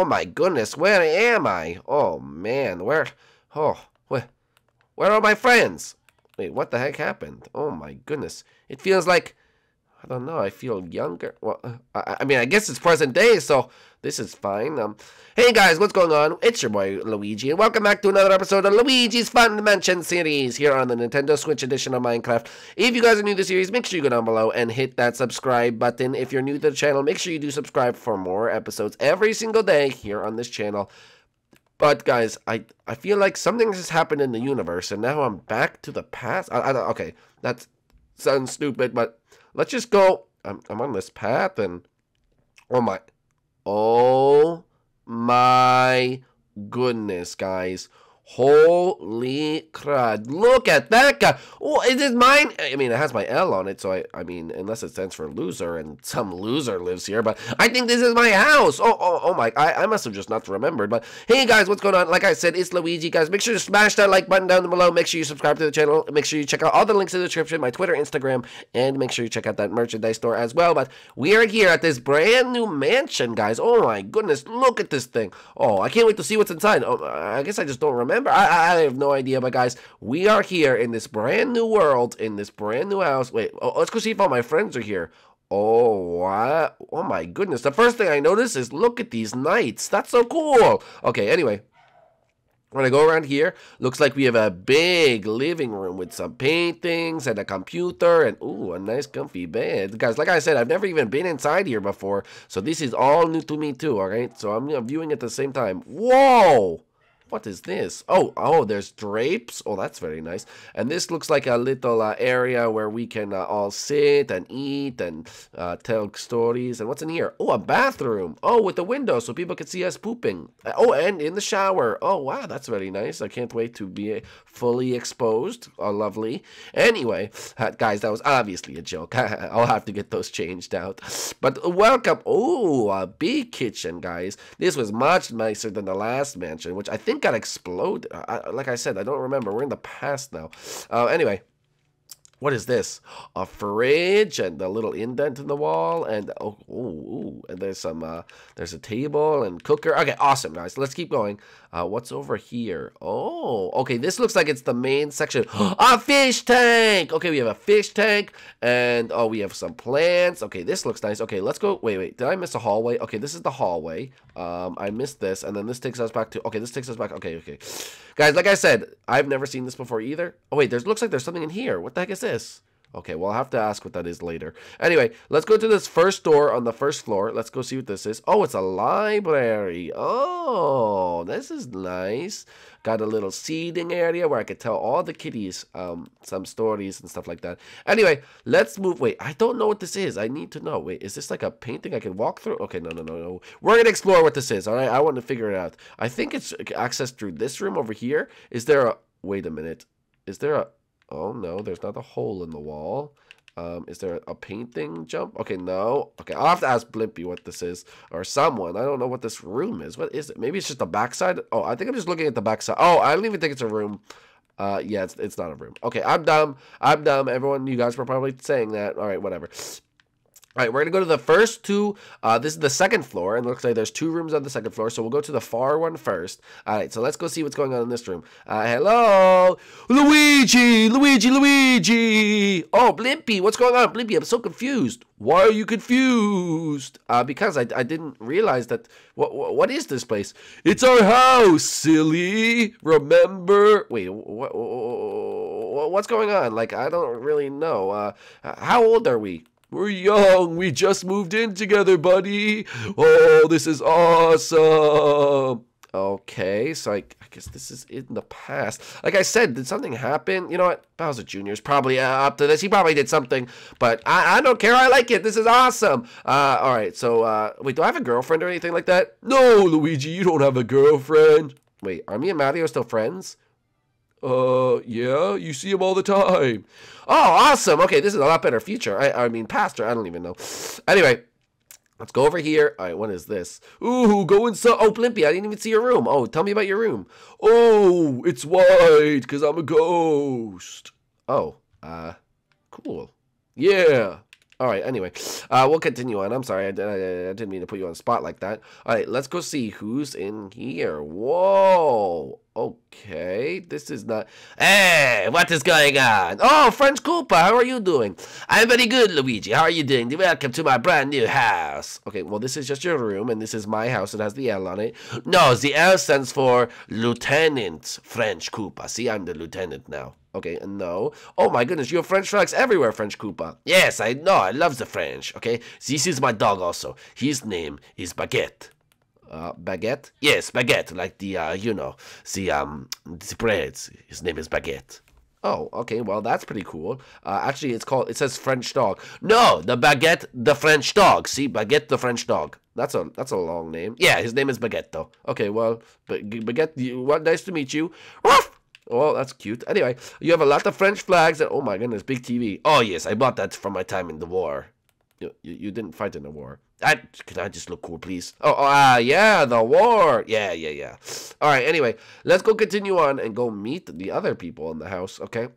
Oh my goodness, where am I? Oh man, where? Oh, where? Where are my friends? Wait, what the heck happened? Oh my goodness. It feels like I don't know. I feel younger. Well, uh, I, I mean, I guess it's present day, so this is fine. Um, hey guys, what's going on? It's your boy Luigi, and welcome back to another episode of Luigi's Fun Dimension series here on the Nintendo Switch edition of Minecraft. If you guys are new to the series, make sure you go down below and hit that subscribe button. If you're new to the channel, make sure you do subscribe for more episodes every single day here on this channel. But guys, I I feel like something has happened in the universe, and now I'm back to the past. I, I okay, that sounds stupid, but Let's just go. I'm, I'm on this path and oh my, oh my goodness, guys. Holy crud. Look at that guy. Oh, is it mine? I mean, it has my L on it, so I, I mean, unless it stands for loser and some loser lives here, but I think this is my house. Oh, oh, oh my, I, I must have just not remembered, but hey guys, what's going on? Like I said, it's Luigi, guys. Make sure to smash that like button down below. Make sure you subscribe to the channel. Make sure you check out all the links in the description, my Twitter, Instagram, and make sure you check out that merchandise store as well, but we are here at this brand new mansion, guys. Oh my goodness, look at this thing. Oh, I can't wait to see what's inside. Oh, I guess I just don't remember remember, I, I have no idea, but guys, we are here in this brand new world, in this brand new house. Wait, oh, let's go see if all my friends are here. Oh, oh my goodness. The first thing I notice is look at these knights. That's so cool. Okay, anyway. When I go around here, looks like we have a big living room with some paintings and a computer and, ooh, a nice comfy bed. Guys, like I said, I've never even been inside here before, so this is all new to me too, alright? So I'm viewing at the same time. Whoa! What is this? Oh, oh, there's drapes. Oh, that's very nice. And this looks like a little uh, area where we can uh, all sit and eat and uh, tell stories. And what's in here? Oh, a bathroom. Oh, with a window so people can see us pooping. Uh, oh, and in the shower. Oh, wow, that's very nice. I can't wait to be fully exposed. Oh, lovely. Anyway, guys, that was obviously a joke. I'll have to get those changed out. But welcome. Oh, a big kitchen, guys. This was much nicer than the last mansion, which I think got exploded. I, like I said, I don't remember. We're in the past now. Uh, anyway, what is this? A fridge and a little indent in the wall and oh, and there's some uh, there's a table and cooker. Okay, awesome, guys. Let's keep going. Uh, what's over here? Oh, okay. This looks like it's the main section. a fish tank. Okay, we have a fish tank and oh, we have some plants. Okay, this looks nice. Okay, let's go. Wait, wait. Did I miss a hallway? Okay, this is the hallway. Um, I missed this, and then this takes us back to. Okay, this takes us back. Okay, okay, guys. Like I said, I've never seen this before either. Oh wait, there's looks like there's something in here. What the heck is this? this? Okay, well, I'll have to ask what that is later. Anyway, let's go to this first door on the first floor. Let's go see what this is. Oh, it's a library. Oh, this is nice. Got a little seating area where I could tell all the kitties um, some stories and stuff like that. Anyway, let's move. Wait, I don't know what this is. I need to know. Wait, is this like a painting I can walk through? Okay, no, no, no, no. We're going to explore what this is, all right? I want to figure it out. I think it's accessed through this room over here. Is there a... Wait a minute. Is there a... Oh, no, there's not a hole in the wall. Um, is there a painting jump? Okay, no. Okay, I'll have to ask Blimpy what this is. Or someone. I don't know what this room is. What is it? Maybe it's just the backside? Oh, I think I'm just looking at the backside. Oh, I don't even think it's a room. Uh, yeah, it's, it's not a room. Okay, I'm dumb. I'm dumb. Everyone, you guys were probably saying that. All right, whatever. All right, we're going to go to the first two. Uh, this is the second floor, and looks like there's two rooms on the second floor, so we'll go to the far one first. All right, so let's go see what's going on in this room. Uh, hello? Luigi! Luigi! Luigi! Oh, Blimpy, what's going on? Blimpy, I'm so confused. Why are you confused? Uh, because I, I didn't realize that... What, what, what is this place? It's our house, silly! Remember? Wait, what, what's going on? Like, I don't really know. Uh, how old are we? We're young. We just moved in together, buddy. Oh, this is awesome. Okay, so I, I guess this is in the past. Like I said, did something happen? You know what? Bowser Jr. is probably uh, up to this. He probably did something, but I, I don't care. I like it. This is awesome. Uh, all right, so uh, wait, do I have a girlfriend or anything like that? No, Luigi, you don't have a girlfriend. Wait, are me and Mario still friends? Uh, yeah, you see him all the time. Oh, awesome. Okay, this is a lot better future. I, I mean, pastor, I don't even know. Anyway, let's go over here. All right, what is this? Ooh, go inside. Oh, Blimpy, I didn't even see your room. Oh, tell me about your room. Oh, it's white because I'm a ghost. Oh, uh, cool. Yeah. All right, anyway, uh, we'll continue on. I'm sorry, I, I, I, didn't mean to put you on spot like that. All right, let's go see who's in here. Whoa. Okay, this is not... Hey, what is going on? Oh, French Koopa, how are you doing? I'm very good, Luigi. How are you doing? Welcome to my brand new house. Okay, well, this is just your room, and this is my house. It has the L on it. No, the L stands for Lieutenant French Koopa. See, I'm the lieutenant now. Okay, no. Oh my goodness, you have French flags everywhere, French Koopa. Yes, I know, I love the French, okay? This is my dog also. His name is Baguette. Uh, baguette? Yes, Baguette, like the, uh, you know, the, um, the breads. His name is Baguette. Oh, okay. Well, that's pretty cool. Uh, actually, it's called. It says French dog. No, the baguette, the French dog. See, baguette, the French dog. That's a that's a long name. Yeah, his name is Baguette, though. Okay, well, baguette. You, well, nice to meet you. Ruff! that's cute. Anyway, you have a lot of French flags. And, oh my goodness, big TV. Oh yes, I bought that from my time in the war. You, you, you didn't fight in the war. I, could I just look cool, please? Oh, oh ah, uh, yeah, the war. Yeah, yeah, yeah. All right, anyway, let's go continue on and go meet the other people in the house, okay?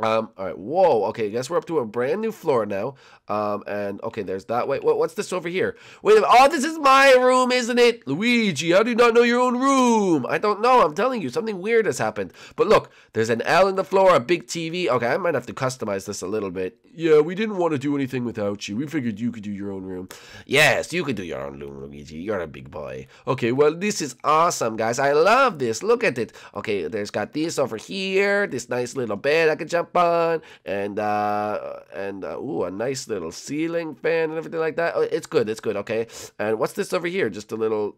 Um, all right, whoa, okay, I guess we're up to a brand new floor now. Um, and okay, there's that way. What, what's this over here? Wait, oh, this is my room, isn't it? Luigi, how do you not know your own room? I don't know, I'm telling you, something weird has happened. But look, there's an L in the floor, a big TV. Okay, I might have to customize this a little bit. Yeah, we didn't want to do anything without you. We figured you could do your own room. Yes, you could do your own room, Luigi. You're a big boy. Okay, well, this is awesome, guys. I love this. Look at it. Okay, there's got this over here, this nice little bed I can jump tampon and uh, and uh, ooh, a nice little ceiling fan and everything like that. Oh, it's good. It's good. Okay. And what's this over here? Just a little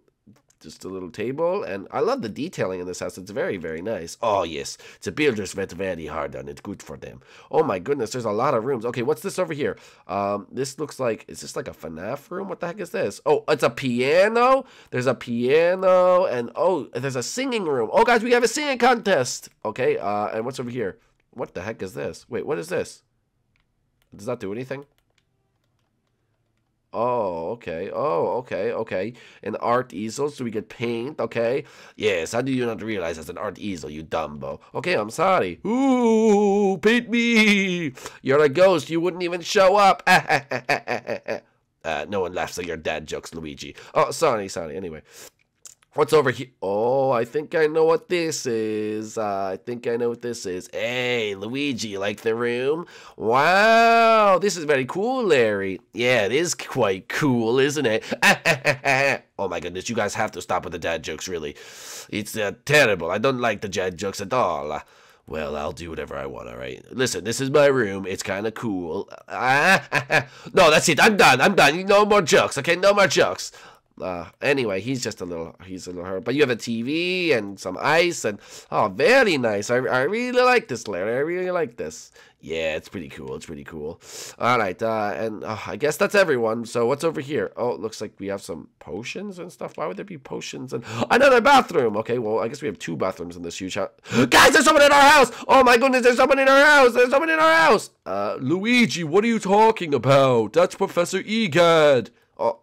just a little table and I love the detailing in this house. It's very, very nice. Oh yes. The builders went very hard on it. Good for them. Oh my goodness, there's a lot of rooms. Okay, what's this over here? Um this looks like is this like a FNAF room? What the heck is this? Oh, it's a piano. There's a piano and oh there's a singing room. Oh guys, we have a singing contest. Okay, uh and what's over here? What the heck is this? Wait, what is this? Does that do anything? Oh, okay. Oh, okay, okay. An art easel, so we get paint, okay? Yes, how do you not realize it's an art easel, you dumbo? Okay, I'm sorry. Ooh, paint me! You're a ghost, you wouldn't even show up! uh, no one laughs at your dad jokes, Luigi. Oh, sorry, sorry, anyway. What's over here? Oh, I think I know what this is. Uh, I think I know what this is. Hey, Luigi, like the room? Wow, this is very cool, Larry. Yeah, it is quite cool, isn't it? oh my goodness, you guys have to stop with the dad jokes, really. It's uh, terrible. I don't like the dad jokes at all. well, I'll do whatever I want, all right? Listen, this is my room. It's kind of cool. no, that's it. I'm done. I'm done. No more jokes, okay? No more jokes uh, anyway, he's just a little, he's a little hurt. But you have a TV and some ice and, oh, very nice. I, I really like this, Larry. I really like this. Yeah, it's pretty cool. It's pretty cool. All right, uh, and uh, I guess that's everyone. So what's over here? Oh, it looks like we have some potions and stuff. Why would there be potions and another bathroom? Okay, well, I guess we have two bathrooms in this huge house. Guys, there's someone in our house! Oh my goodness, there's someone in our house! There's someone in our house! Uh, Luigi, what are you talking about? That's Professor Egad. Oh,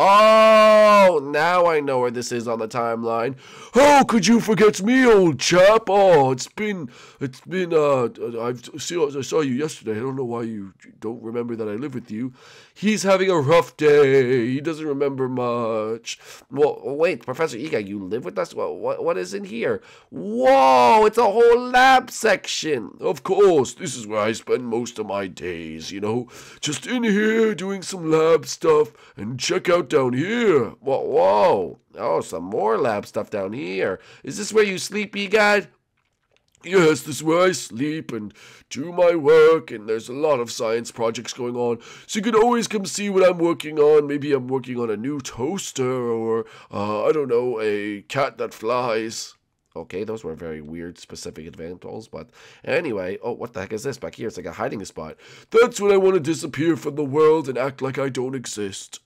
Oh, now I know where this is on the timeline. How oh, could you forget me, old chap? Oh, it's been, it's been, uh, I've, see, I saw you yesterday. I don't know why you don't remember that I live with you. He's having a rough day. He doesn't remember much. Well, wait, Professor Iga, you live with us? What, what, what is in here? Whoa, it's a whole lab section. Of course, this is where I spend most of my days, you know, just in here doing some lab stuff and check out down here? Whoa, whoa. Oh, some more lab stuff down here. Is this where you sleep, you guys? Yes, this is where I sleep and do my work, and there's a lot of science projects going on. So you can always come see what I'm working on. Maybe I'm working on a new toaster or, uh, I don't know, a cat that flies. Okay, those were very weird specific examples, but anyway, oh, what the heck is this back here? It's like a hiding spot. That's when I want to disappear from the world and act like I don't exist.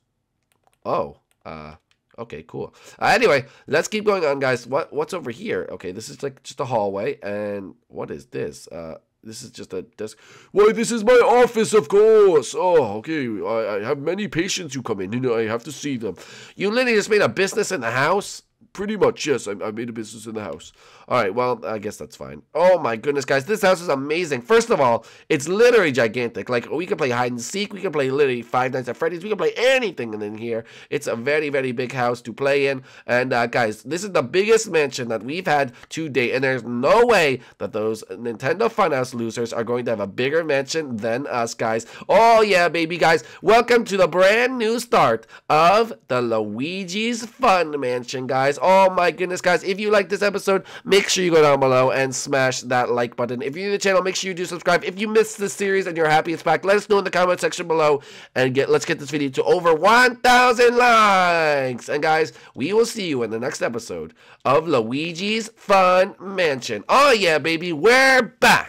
Oh, uh, okay, cool. Uh, anyway, let's keep going on, guys. What What's over here? Okay, this is like just a hallway, and what is this? Uh, this is just a desk. Why, this is my office, of course. Oh, okay. I, I have many patients who come in, and I have to see them. You literally just made a business in the house? Pretty much, yes. I, I made a business in the house. All right, well, I guess that's fine. Oh my goodness, guys, this house is amazing. First of all, it's literally gigantic. Like, we can play hide and seek. We can play literally Five Nights at Freddy's. We can play anything in here. It's a very, very big house to play in. And, uh, guys, this is the biggest mansion that we've had to date. And there's no way that those Nintendo Funhouse losers are going to have a bigger mansion than us, guys. Oh, yeah, baby, guys. Welcome to the brand new start of the Luigi's Fun Mansion, guys. Oh my goodness, guys. If you like this episode, make sure you go down below and smash that like button. If you're new to the channel, make sure you do subscribe. If you missed this series and you're happy it's back, let us know in the comment section below. And get let's get this video to over 1,000 likes. And guys, we will see you in the next episode of Luigi's Fun Mansion. Oh yeah, baby, we're back.